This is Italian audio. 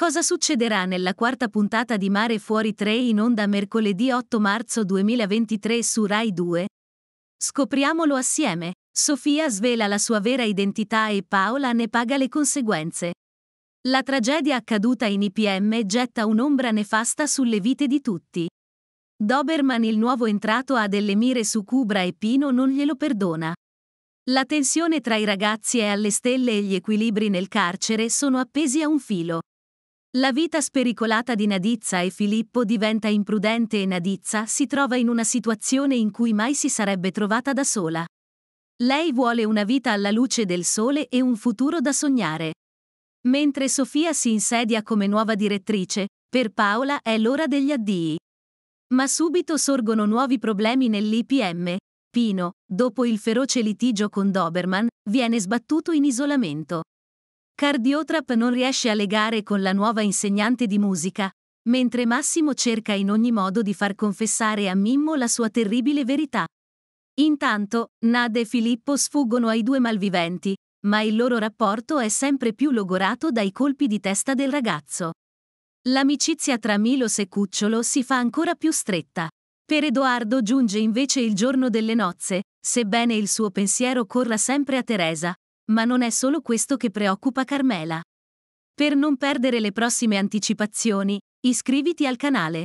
Cosa succederà nella quarta puntata di Mare Fuori 3 in onda mercoledì 8 marzo 2023 su Rai 2? Scopriamolo assieme. Sofia svela la sua vera identità e Paola ne paga le conseguenze. La tragedia accaduta in IPM getta un'ombra nefasta sulle vite di tutti. Doberman il nuovo entrato ha delle mire su Cubra e Pino non glielo perdona. La tensione tra i ragazzi è alle stelle e gli equilibri nel carcere sono appesi a un filo. La vita spericolata di Nadizza e Filippo diventa imprudente e Nadizza si trova in una situazione in cui mai si sarebbe trovata da sola. Lei vuole una vita alla luce del sole e un futuro da sognare. Mentre Sofia si insedia come nuova direttrice, per Paola è l'ora degli addii. Ma subito sorgono nuovi problemi nell'IPM. Pino, dopo il feroce litigio con Doberman, viene sbattuto in isolamento. Cardiotrap non riesce a legare con la nuova insegnante di musica, mentre Massimo cerca in ogni modo di far confessare a Mimmo la sua terribile verità. Intanto, Nad e Filippo sfuggono ai due malviventi, ma il loro rapporto è sempre più logorato dai colpi di testa del ragazzo. L'amicizia tra Milos e Cucciolo si fa ancora più stretta. Per Edoardo giunge invece il giorno delle nozze, sebbene il suo pensiero corra sempre a Teresa, ma non è solo questo che preoccupa Carmela. Per non perdere le prossime anticipazioni, iscriviti al canale.